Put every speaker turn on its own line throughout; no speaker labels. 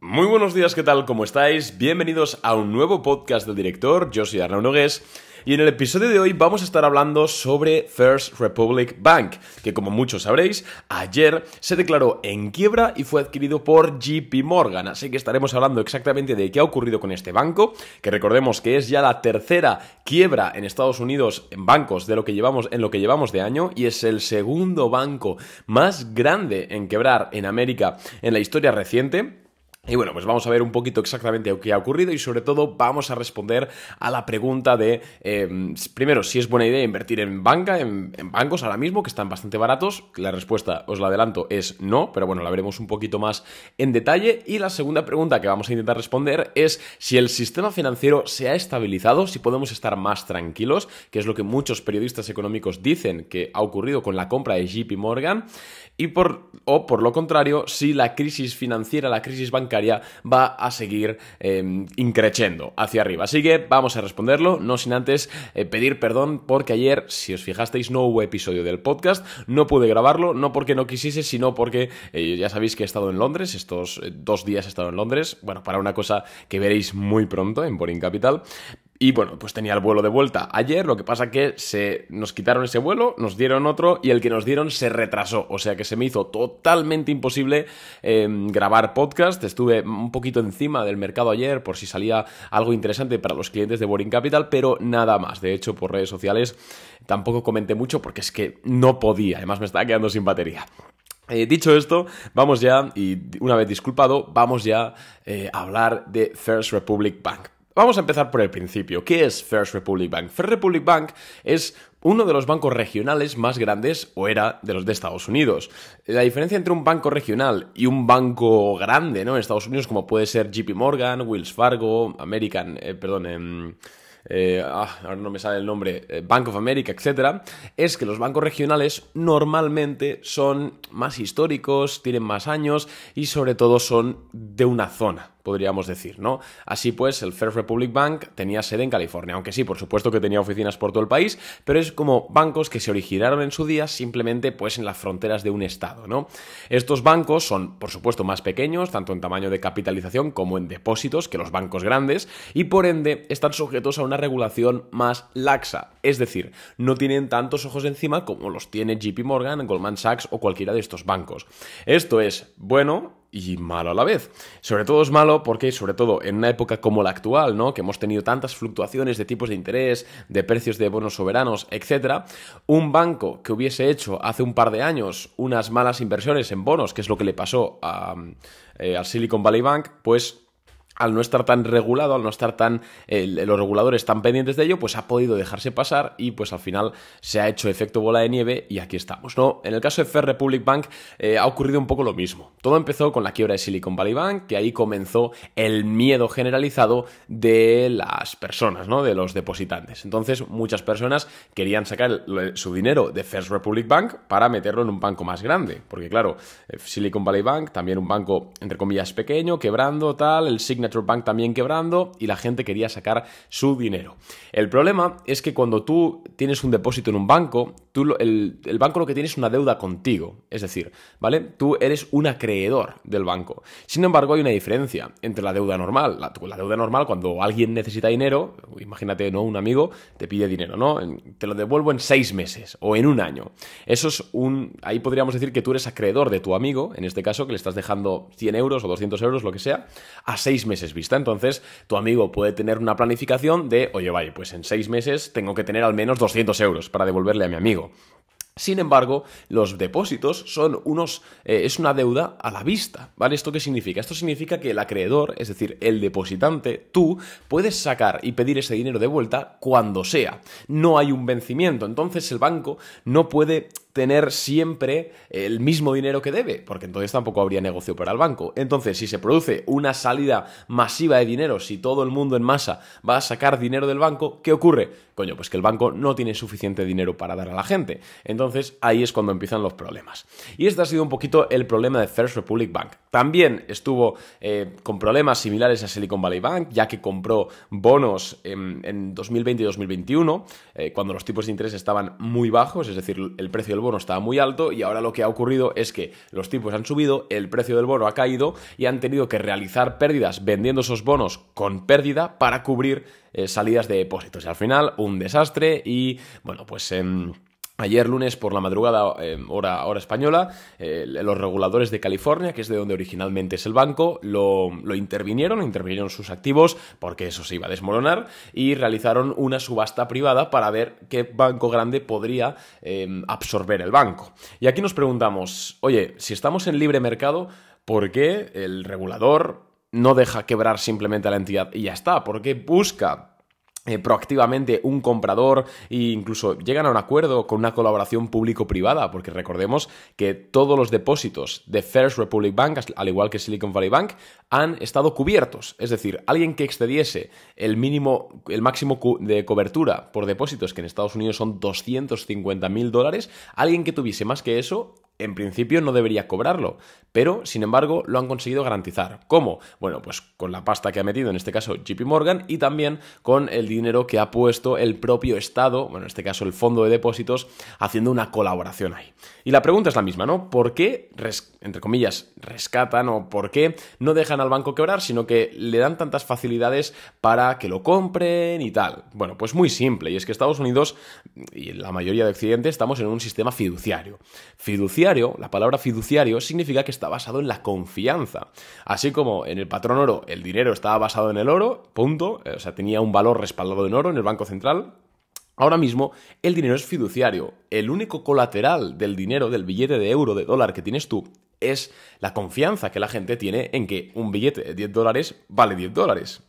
Muy buenos días, ¿qué tal? ¿Cómo estáis? Bienvenidos a un nuevo podcast del director, yo soy Arnaud Nogués, y en el episodio de hoy vamos a estar hablando sobre First Republic Bank, que como muchos sabréis, ayer se declaró en quiebra y fue adquirido por JP Morgan, así que estaremos hablando exactamente de qué ha ocurrido con este banco, que recordemos que es ya la tercera quiebra en Estados Unidos en bancos de lo que llevamos en lo que llevamos de año y es el segundo banco más grande en quebrar en América en la historia reciente y bueno, pues vamos a ver un poquito exactamente qué ha ocurrido y sobre todo vamos a responder a la pregunta de, em, primero, si es buena idea invertir en banca, en, bancos ahora mismo, que están bastante baratos. La respuesta, os la adelanto, es no, pero bueno, la veremos un poquito más en detalle. Y la segunda pregunta que vamos a intentar responder es si el sistema financiero se ha estabilizado, si podemos estar más tranquilos, que es lo que muchos periodistas económicos dicen que ha ocurrido con la compra de JP Morgan, y por, o por lo contrario, si la crisis financiera, la crisis bancaria, va a seguir eh, hacia arriba. Así que vamos a responderlo, no sin antes eh, pedir perdón porque ayer, si os fijasteis, no hubo episodio del podcast, no pude grabarlo, no porque no quisiese, sino porque eh, ya sabéis que he estado en Londres, estos eh, dos días he estado en Londres, bueno, para una cosa que veréis muy pronto en Boring Capital, y bueno, pues tenía el vuelo de vuelta ayer, lo que pasa que se nos quitaron ese vuelo, nos dieron otro y el que nos dieron se retrasó, o sea que se me hizo totalmente imposible em, grabar podcast, estuve un poquito encima del mercado ayer por si salía algo interesante para los clientes de Boring Capital, pero nada más, de hecho por redes sociales tampoco comenté mucho porque es que no podía, además me estaba quedando sin batería. Eh, dicho esto, vamos ya, y una vez disculpado, vamos ya eh, a hablar de First Republic Bank. Vamos a empezar por el principio. ¿Qué es First Republic Bank? First Republic Bank es uno de los bancos regionales más grandes o era de los de Estados Unidos. La diferencia entre un banco regional y un banco grande, ¿no? En Estados Unidos, como puede ser JP Morgan, Wells Fargo, American, eh, perdón, em, eh, ah, ahora no me sale el nombre, eh, Bank of America, etc., es que los bancos regionales normalmente son más históricos, tienen más años y sobre todo son de una zona podríamos decir, ¿no? Así pues, el First Republic Bank tenía sede en California, aunque sí, por supuesto que tenía oficinas por todo el país, pero es como bancos que se originaron en su día simplemente pues en las fronteras de un estado, ¿no? Estos bancos son, por supuesto, más pequeños, tanto en tamaño de capitalización como en depósitos que los bancos grandes, y por ende están sujetos a una regulación más laxa, es decir, no tienen tantos ojos encima como los tiene JP Morgan, Goldman Sachs o cualquiera de estos bancos. Esto es bueno y malo a la vez. Sobre todo es malo porque, sobre todo en una época como la actual, ¿no? Que hemos tenido tantas fluctuaciones de tipos de interés, de precios de bonos soberanos, etc., un banco que hubiese hecho hace un par de años unas malas inversiones en bonos, que es lo que le pasó a, eh, al Silicon Valley Bank, pues al no estar tan regulado, al no estar tan los reguladores tan pendientes de ello, pues ha podido dejarse pasar y pues al final se ha hecho efecto bola de nieve y aquí estamos, ¿no? En el caso de First Republic Bank eh, ha ocurrido un poco lo mismo. Todo empezó con la quiebra de Silicon Valley Bank, que ahí comenzó el miedo generalizado de las personas, ¿no? De los depositantes. Entonces muchas personas querían sacar su dinero de First Republic Bank para meterlo en un banco más grande, porque claro, eh, Silicon Valley Bank, también un banco entre comillas pequeño, quebrando tal, el signo Bank también quebrando y la gente quería sacar su dinero. El problema es que cuando tú tienes un depósito en un banco, tú, el, banco lo que tiene es una deuda contigo. Es decir, ¿vale? Tú eres un acreedor del banco. Sin embargo, hay una diferencia entre la deuda normal. La, la deuda normal, cuando alguien necesita dinero, imagínate, ¿no? Un amigo te pide dinero, ¿no? Te lo devuelvo en seis meses o en un año. Eso es un... Ahí podríamos decir que tú eres acreedor de tu amigo, en este caso, que le estás dejando 100 euros o 200 euros, lo que sea, a seis meses es vista. Entonces, tu amigo puede tener una planificación de, oye, vaya, pues en seis meses tengo que tener al menos 200 euros para devolverle a mi amigo. Sin embargo, los depósitos son unos. Eh, es una deuda a la vista. ¿Vale? ¿Esto qué significa? Esto significa que el acreedor, es decir, el depositante, tú, puedes sacar y pedir ese dinero de vuelta cuando sea. No hay un vencimiento. Entonces el banco no puede tener siempre el mismo dinero que debe, porque entonces tampoco habría negocio para el banco. Entonces, si se produce una salida masiva de dinero, si todo el mundo en masa va a sacar dinero del banco, ¿qué ocurre? Coño, pues que el banco no tiene suficiente dinero para dar a la gente. Entonces, ahí es cuando empiezan los problemas. Y este ha sido un poquito el problema de First Republic Bank. También estuvo eh, con problemas similares a Silicon Valley Bank, ya que compró bonos en, 2020 y 2021, eh, cuando los tipos de interés estaban muy bajos, es decir, el precio el bono estaba muy alto y ahora lo que ha ocurrido es que los tipos han subido, el precio del bono ha caído y han tenido que realizar pérdidas vendiendo esos bonos con pérdida para cubrir eh, salidas de depósitos. Y al final, un desastre y, bueno, pues... en... Em, Ayer lunes por la madrugada, eh, hora, hora, española, eh, los reguladores de California, que es de donde originalmente es el banco, lo, intervinieron, intervinieron sus activos, porque eso se iba a desmoronar, y realizaron una subasta privada para ver qué banco grande podría eh, absorber el banco. Y aquí nos preguntamos, oye, si estamos en libre mercado, ¿por qué el regulador no deja quebrar simplemente a la entidad y ya está? ¿Por qué busca eh, proactivamente un comprador e incluso llegan a un acuerdo con una colaboración público-privada, porque recordemos que todos los depósitos de First Republic Bank, al igual que Silicon Valley Bank, han estado cubiertos. Es decir, alguien que excediese el mínimo, el máximo de cobertura por depósitos, que en Estados Unidos son 250 mil dólares, alguien que tuviese más que eso en principio no debería cobrarlo, pero sin embargo lo han conseguido garantizar. ¿Cómo? Bueno, pues con la pasta que ha metido, en este caso JP Morgan, y también con el dinero que ha puesto el propio Estado, bueno, en este caso el Fondo de Depósitos, haciendo una colaboración ahí. Y la pregunta es la misma, ¿no? ¿Por qué, entre comillas, rescatan o por qué no dejan al banco quebrar, sino que le dan tantas facilidades para que lo compren y tal? Bueno, pues muy simple, y es que Estados Unidos y la mayoría de Occidente estamos en un sistema fiduciario. Fiduciario la palabra fiduciario significa que está basado en la confianza. Así como en el patrón oro el dinero estaba basado en el oro, punto, eh, o sea, tenía un valor respaldado en oro en el Banco Central, Ahora mismo el dinero es fiduciario. El único colateral del dinero, del billete de euro, de dólar que tienes tú, es la confianza que la gente tiene en que un billete de 10 dólares vale 10 dólares.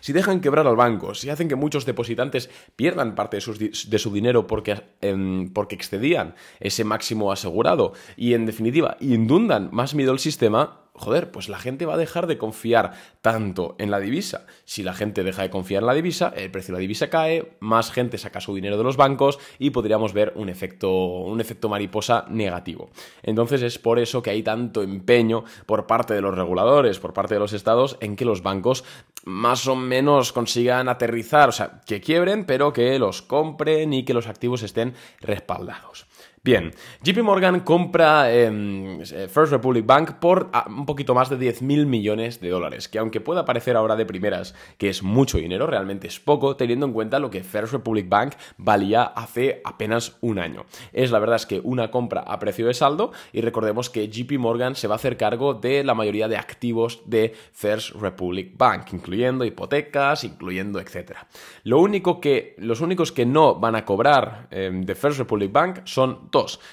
Si dejan quebrar al banco, si hacen que muchos depositantes pierdan parte de, su dinero porque, em, porque excedían ese máximo asegurado y en definitiva inundan más miedo al sistema, joder, pues la gente va a dejar de confiar tanto en la divisa. Si la gente deja de confiar en la divisa, el precio de la divisa cae, más gente saca su dinero de los bancos y podríamos ver un efecto, un efecto mariposa negativo. Entonces es por eso que hay tanto empeño por parte de los reguladores, por parte de los estados, en que los bancos más o menos consigan aterrizar, o sea, que quiebren, pero que los compren y que los activos estén respaldados. Bien, JP Morgan compra em, eh, First Republic Bank por ah, un poquito más de 10.000 millones de dólares, que aunque pueda parecer ahora de primeras que es mucho dinero, realmente es poco, teniendo en cuenta lo que First Republic Bank valía hace apenas un año. Es la verdad es que una compra a precio de saldo y recordemos que JP Morgan se va a hacer cargo de la mayoría de activos de First Republic Bank, incluyendo hipotecas, incluyendo etcétera. Lo único que los únicos que no van a cobrar em, de First Republic Bank son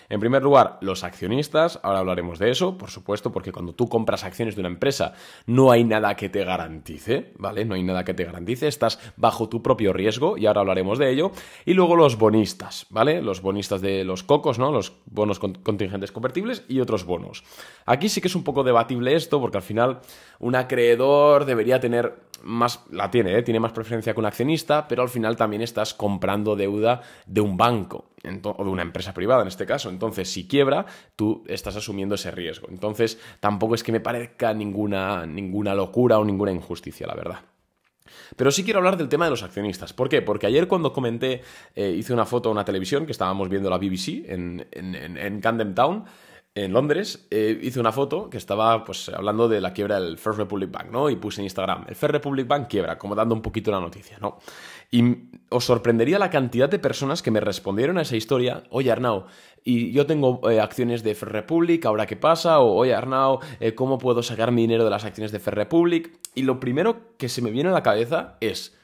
en primer lugar, los accionistas, ahora hablaremos de eso, por supuesto, porque cuando tú compras acciones de una empresa no hay nada que te garantice, ¿vale? No hay nada que te garantice, estás bajo tu propio riesgo y ahora hablaremos de ello. Y luego los bonistas, ¿vale? Los bonistas de los cocos, ¿no? Los bonos contingentes convertibles y otros bonos. Aquí sí que es un poco debatible esto, porque al final un acreedor debería tener más, la tiene, ¿eh? tiene más preferencia que un accionista, pero al final también estás comprando deuda de un banco o de una empresa privada en este caso. Entonces, si quiebra, tú estás asumiendo ese riesgo. Entonces, tampoco es que me parezca ninguna, ninguna locura o ninguna injusticia, la verdad. Pero sí quiero hablar del tema de los accionistas. ¿Por qué? Porque ayer cuando comenté, eh, hice una foto a una televisión que estábamos viendo la BBC en, en, Camden Town en Londres, eh, hice una foto que estaba pues, hablando de la quiebra del First Republic Bank, ¿no? Y puse en Instagram, el First Republic Bank quiebra, como dando un poquito la noticia, ¿no? Y os sorprendería la cantidad de personas que me respondieron a esa historia, oye Arnau, y yo tengo eh, acciones de Ferrepublic, ahora qué pasa, o oye Arnau, eh, ¿cómo puedo sacar mi dinero de las acciones de Ferrepublic? Y lo primero que se me viene a la cabeza es,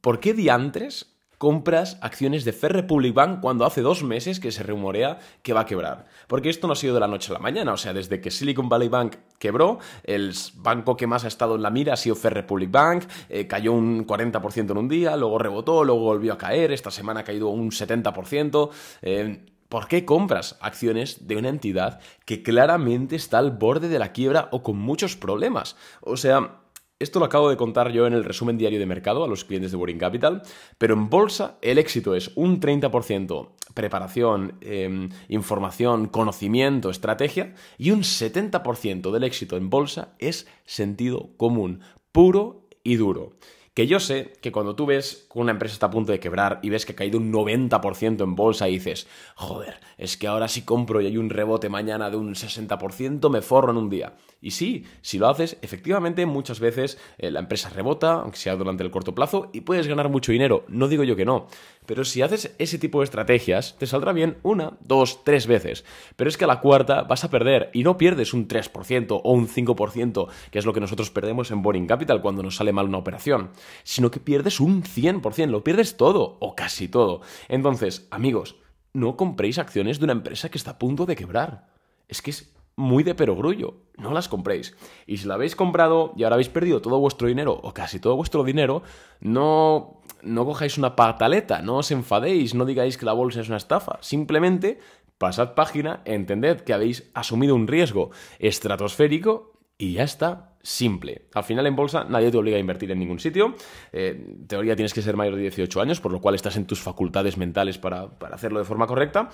¿por qué diantres compras acciones de Fer Republic Bank cuando hace dos meses que se rumorea que va a quebrar. Porque esto no ha sido de la noche a la mañana, o sea, desde que Silicon Valley Bank quebró, el banco que más ha estado en la mira ha sido Fer Republic Bank, eh, cayó un 40% en un día, luego rebotó, luego volvió a caer, esta semana ha caído un 70%. Eh, ¿Por qué compras acciones de una entidad que claramente está al borde de la quiebra o con muchos problemas? O sea, esto lo acabo de contar yo en el resumen diario de mercado a los clientes de Boring Capital, pero en bolsa el éxito es un 30% preparación, em, información, conocimiento, estrategia y un 70% del éxito en bolsa es sentido común, puro y duro. Que yo sé que cuando tú ves que una empresa está a punto de quebrar y ves que ha caído un 90% en bolsa y dices, joder, es que ahora si compro y hay un rebote mañana de un 60%, me forro en un día. Y sí, si lo haces, efectivamente muchas veces eh, la empresa rebota, aunque sea durante el corto plazo, y puedes ganar mucho dinero. No digo yo que no. Pero si haces ese tipo de estrategias, te saldrá bien una, dos, tres veces. Pero es que a la cuarta vas a perder y no pierdes un 3% o un 5%, que es lo que nosotros perdemos en Boring Capital cuando nos sale mal una operación, sino que pierdes un 100%, lo pierdes todo o casi todo. Entonces, amigos, no compréis acciones de una empresa que está a punto de quebrar. Es que es muy de perogrullo. No las compréis. Y si la habéis comprado y ahora habéis perdido todo vuestro dinero o casi todo vuestro dinero, no no cojáis una pataleta, no os enfadéis, no digáis que la bolsa es una estafa, simplemente pasad página, entended que habéis asumido un riesgo estratosférico y ya está. Simple. Al final en bolsa nadie te obliga a invertir en ningún sitio. Eh, teoría tienes que ser mayor de 18 años, por lo cual estás en tus facultades mentales para hacerlo de forma correcta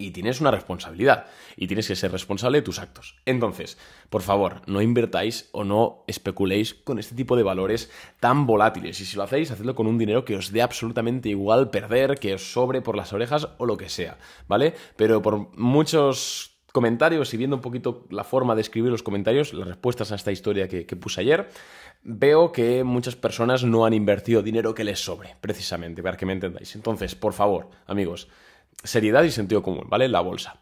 y tienes una responsabilidad y tienes que ser responsable de tus actos. Entonces, por favor, no invertáis o no especuléis con este tipo de valores tan volátiles y si lo hacéis, hacedlo con un dinero que os dé absolutamente igual perder, que os sobre por las orejas o lo que sea, ¿vale? Pero por muchos comentarios y viendo un poquito la forma de escribir los comentarios, las respuestas a esta historia que, que, puse ayer, veo que muchas personas no han invertido dinero que les sobre, precisamente, para que me entendáis. Entonces, por favor, amigos, seriedad y sentido común, ¿vale? La bolsa.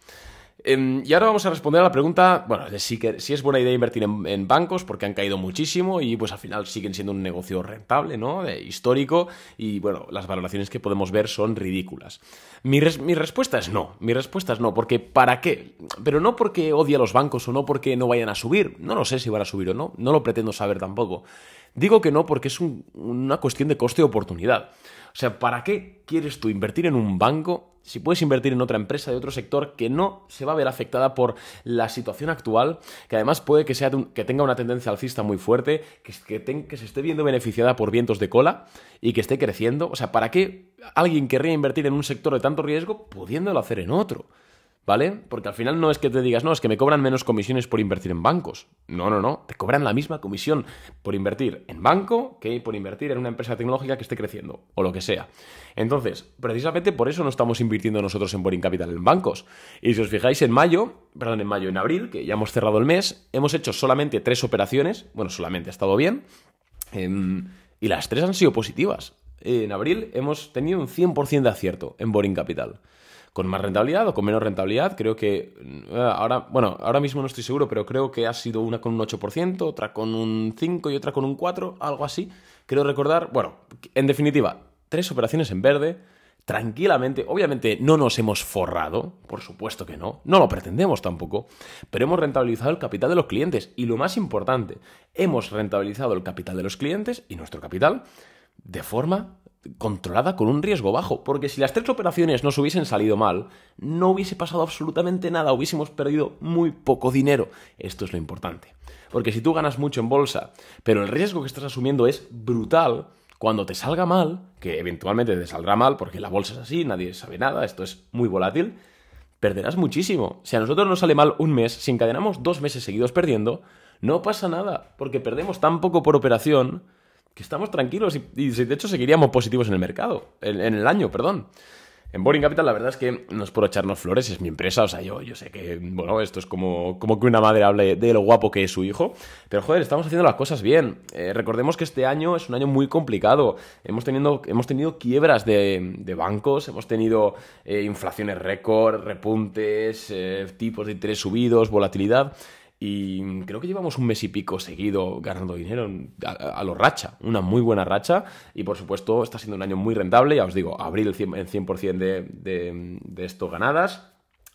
Em, y ahora vamos a responder a la pregunta, bueno, de si, es buena idea invertir en, bancos porque han caído muchísimo y pues al final siguen siendo un negocio rentable, ¿no? histórico y bueno, las valoraciones que podemos ver son ridículas. Mi, respuesta es no, mi respuesta es no, porque ¿para qué? Pero no porque odie a los bancos o no porque no vayan a subir, no lo sé si van a subir o no, no lo pretendo saber tampoco. Digo que no porque es una cuestión de coste y oportunidad. O sea, ¿para qué quieres tú invertir en un banco si puedes invertir en otra empresa de otro sector que no se va a ver afectada por la situación actual, que además puede que, sea, que tenga una tendencia alcista muy fuerte, que, que, se esté viendo beneficiada por vientos de cola y que esté creciendo. O sea, ¿para qué alguien querría invertir en un sector de tanto riesgo pudiéndolo hacer en otro? ¿Vale? Porque al final no es que te digas, no, es que me cobran menos comisiones por invertir en bancos. No, no, no. Te cobran la misma comisión por invertir en banco que por invertir en una empresa tecnológica que esté creciendo, o lo que sea. Entonces, precisamente por eso no estamos invirtiendo nosotros en Boring Capital en bancos. Y si os fijáis, en mayo, perdón, en mayo, en abril, que ya hemos cerrado el mes, hemos hecho solamente tres operaciones. Bueno, solamente ha estado bien. Em, y las tres han sido positivas. En abril hemos tenido un 100% de acierto en Boring Capital con más rentabilidad o con menos rentabilidad. Creo que eh, ahora, bueno, ahora mismo no estoy seguro, pero creo que ha sido una con un 8%, otra con un 5% y otra con un 4%, algo así. Creo recordar, bueno, en definitiva, tres operaciones en verde, tranquilamente. Obviamente no nos hemos forrado, por supuesto que no, no lo pretendemos tampoco, pero hemos rentabilizado el capital de los clientes y lo más importante, hemos rentabilizado el capital de los clientes y nuestro capital de forma controlada con un riesgo bajo, porque si las tres operaciones nos hubiesen salido mal, no hubiese pasado absolutamente nada, hubiésemos perdido muy poco dinero. Esto es lo importante. Porque si tú ganas mucho en bolsa, pero el riesgo que estás asumiendo es brutal, cuando te salga mal, que eventualmente te saldrá mal, porque la bolsa es así, nadie sabe nada, esto es muy volátil, perderás muchísimo. Si a nosotros nos sale mal un mes, si encadenamos dos meses seguidos perdiendo, no pasa nada, porque perdemos tan poco por operación que estamos tranquilos y, de hecho seguiríamos positivos en el mercado, en, el año, perdón. En Boring Capital la verdad es que no es por echarnos flores, es mi empresa, o sea, yo, yo sé que, bueno, esto es como, que una madre hable de lo guapo que es su hijo, pero joder, estamos haciendo las cosas bien. Eh, recordemos que este año es un año muy complicado, hemos, tenido, quiebras de, bancos, hemos tenido eh, inflaciones récord, repuntes, eh, tipos de interés subidos, volatilidad. Y creo que llevamos un mes y pico seguido ganando dinero a, lo racha, una muy buena racha. Y por supuesto, está siendo un año muy rentable. Ya os digo, abril el 100%, de, de, esto ganadas.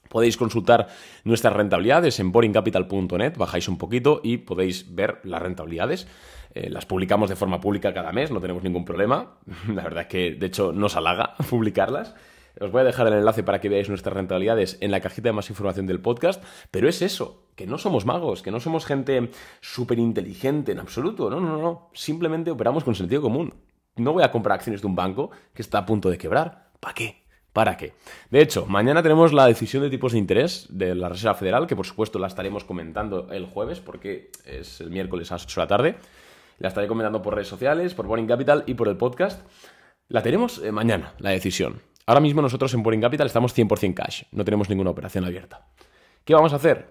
Podéis consultar nuestras rentabilidades en boringcapital.net, bajáis un poquito y podéis ver las rentabilidades. Eh, las publicamos de forma pública cada mes, no tenemos ningún problema. La verdad es que, de hecho, nos halaga publicarlas. Os voy a dejar el enlace para que veáis nuestras rentabilidades en la cajita de más información del podcast, pero es eso, que no somos magos, que no somos gente súper inteligente en absoluto, no, no, no, simplemente operamos con sentido común. No voy a comprar acciones de un banco que está a punto de quebrar, ¿para qué? ¿Para qué? De hecho, mañana tenemos la decisión de tipos de interés de la Reserva Federal, que por supuesto la estaremos comentando el jueves, porque es el miércoles a las 8 de la tarde. La estaré comentando por redes sociales, por Boring Capital y por el podcast. La tenemos eh, mañana, la decisión. Ahora mismo nosotros en Boring Capital estamos 100% cash, no tenemos ninguna operación abierta. ¿Qué vamos a hacer?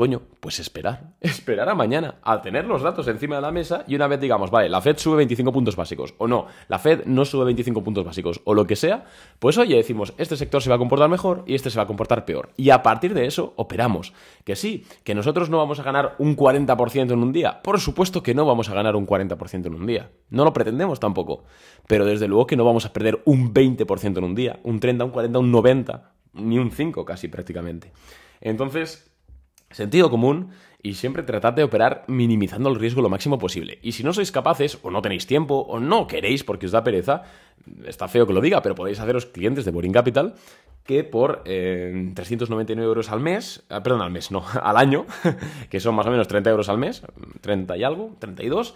Coño, pues esperar, esperar a mañana, a tener los datos encima de la mesa y una vez digamos, vale, la Fed sube 25 puntos básicos, o no, la Fed no sube 25 puntos básicos, o lo que sea, pues oye, decimos, este sector se va a comportar mejor y este se va a comportar peor. Y a partir de eso, operamos. Que sí, que nosotros no vamos a ganar un 40% en un día. Por supuesto que no vamos a ganar un 40% en un día. No lo pretendemos tampoco. Pero desde luego que no vamos a perder un 20% en un día, un 30, un 40, un 90, ni un 5 casi prácticamente. Entonces, Sentido común y siempre tratad de operar minimizando el riesgo lo máximo posible. Y si no sois capaces, o no tenéis tiempo, o no queréis porque os da pereza, está feo que lo diga, pero podéis haceros clientes de Boring Capital que por 399 eh, euros al mes, ah, perdón, al mes, no, al año, que son más o menos 30 euros al mes, 30 y algo, 32,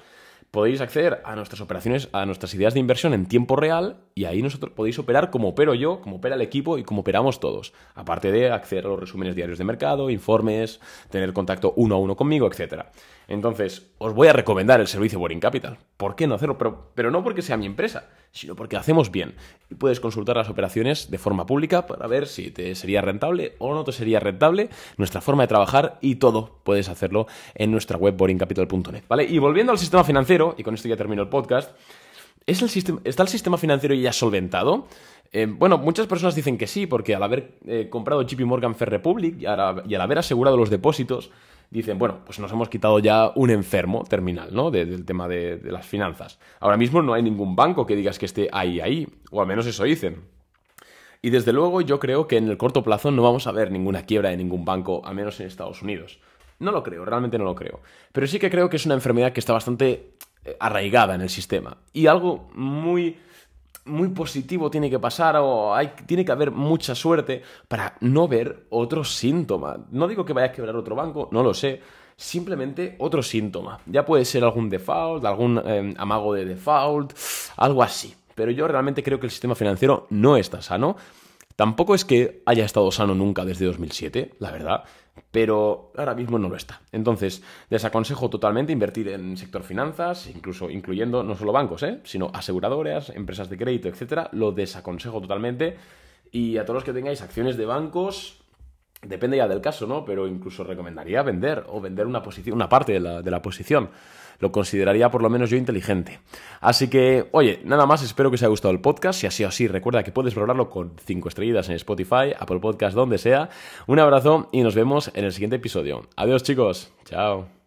podéis acceder a nuestras operaciones, a nuestras ideas de inversión en tiempo real y ahí nosotros podéis operar como opero yo, como opera el equipo y como operamos todos. Aparte de acceder a los resúmenes diarios de mercado, informes, tener contacto uno a uno conmigo, etc. Entonces, os voy a recomendar el servicio Boring Capital. ¿Por qué no hacerlo? Pero, no porque sea mi empresa, sino porque hacemos bien. Y puedes consultar las operaciones de forma pública para ver si te sería rentable o no te sería rentable nuestra forma de trabajar y todo puedes hacerlo en nuestra web boringcapital.net. ¿Vale? Y volviendo al sistema financiero, y con esto ya termino el podcast, ¿Es el sistema, ¿Está el sistema financiero ya solventado? Eh, bueno, muchas personas dicen que sí, porque al haber eh, comprado JP Morgan Fair Republic y, al, haber asegurado los depósitos, dicen, bueno, pues nos hemos quitado ya un enfermo terminal, ¿no? del tema de, las finanzas. Ahora mismo no hay ningún banco que digas que esté ahí, ahí, o al menos eso dicen. Y desde luego yo creo que en el corto plazo no vamos a ver ninguna quiebra de ningún banco, a menos en Estados Unidos. No lo creo, realmente no lo creo. Pero sí que creo que es una enfermedad que está bastante arraigada en el sistema. Y algo muy muy positivo tiene que pasar o hay, tiene que haber mucha suerte para no ver otro síntoma. No digo que vayas a quebrar otro banco, no lo sé. Simplemente otro síntoma. Ya puede ser algún default, algún em, amago de default, algo así. Pero yo realmente creo que el sistema financiero no está sano Tampoco es que haya estado sano nunca desde 2007, la verdad, pero ahora mismo no lo está. Entonces, desaconsejo totalmente invertir en sector finanzas, incluso incluyendo no solo bancos, ¿eh? sino aseguradoras, empresas de crédito, etc. Lo desaconsejo totalmente. Y a todos los que tengáis acciones de bancos, depende ya del caso, ¿no? Pero incluso recomendaría vender o vender una, posición, una parte de la posición lo consideraría por lo menos yo inteligente. Así que, oye, nada más, espero que os haya gustado el podcast. Si así sido así, recuerda que puedes valorarlo con 5 estrellitas en Spotify, Apple Podcast, donde sea. Un abrazo y nos vemos en el siguiente episodio. Adiós, chicos. Chao.